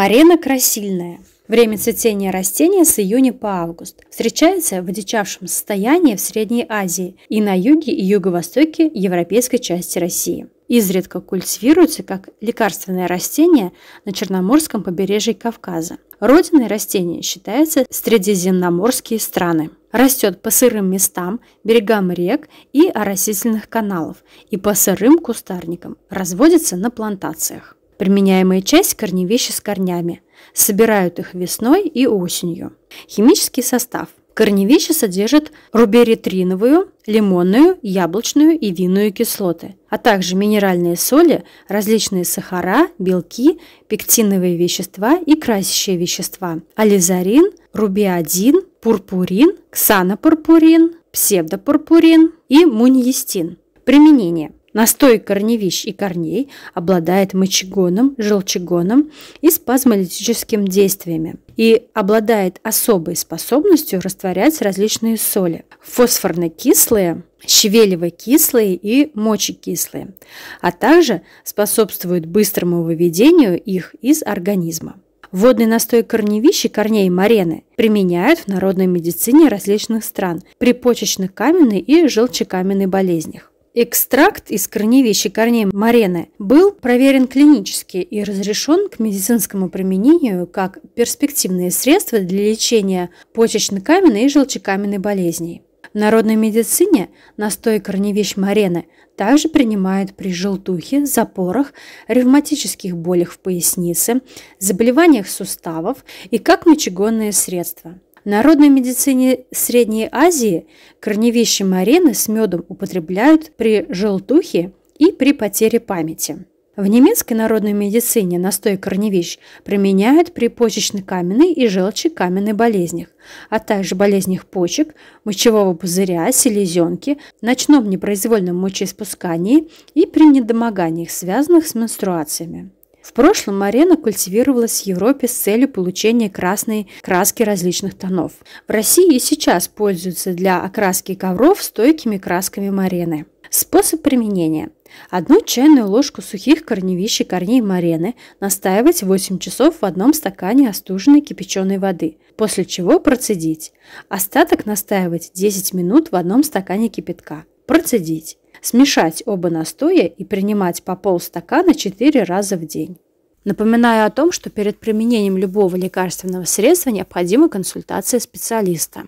Марена красильная. Время цветения растения с июня по август. Встречается в одичавшем состоянии в Средней Азии и на юге и юго-востоке европейской части России. Изредка культивируется как лекарственное растение на Черноморском побережье Кавказа. Родиной растения считается средиземноморские страны. Растет по сырым местам, берегам рек и оросительных каналов и по сырым кустарникам. Разводится на плантациях. Применяемая часть – корневища с корнями. Собирают их весной и осенью. Химический состав. Корневище содержит руберитриновую, лимонную, яблочную и винную кислоты, а также минеральные соли, различные сахара, белки, пектиновые вещества и красящие вещества, ализарин, рубиадин, пурпурин, ксанопурпурин, псевдопурпурин и муньестин. Применение. Настой корневищ и корней обладает мочегоном, желчегоном и спазмолитическим действиями и обладает особой способностью растворять различные соли – фосфорно-кислые, щавелево-кислые и мочекислые, а также способствует быстрому выведению их из организма. Водный настой корневищ и корней марены применяют в народной медицине различных стран при почечно-каменной и желчекаменной болезнях. Экстракт из корневища корней марены был проверен клинически и разрешен к медицинскому применению как перспективное средство для лечения почечно-каменной и желчекаменной болезней. В народной медицине настой корневищ марены также принимают при желтухе, запорах, ревматических болях в пояснице, заболеваниях суставов и как мочегонное средство – в народной медицине Средней Азии корневище марены с медом употребляют при желтухе и при потере памяти. В немецкой народной медицине настой корневищ применяют при почечно-каменной и желчекаменной болезнях, а также болезнях почек, мочевого пузыря, селезенки, ночном непроизвольном мочеиспускании и при недомоганиях, связанных с менструациями. В прошлом марена культивировалась в Европе с целью получения красной краски различных тонов. В России и сейчас пользуются для окраски ковров стойкими красками марены. Способ применения. Одну чайную ложку сухих корневищ и корней марены настаивать 8 часов в одном стакане остуженной кипяченой воды, после чего процедить. Остаток настаивать 10 минут в одном стакане кипятка. Процедить. Смешать оба настоя и принимать по полстакана 4 раза в день. Напоминаю о том, что перед применением любого лекарственного средства необходима консультация специалиста.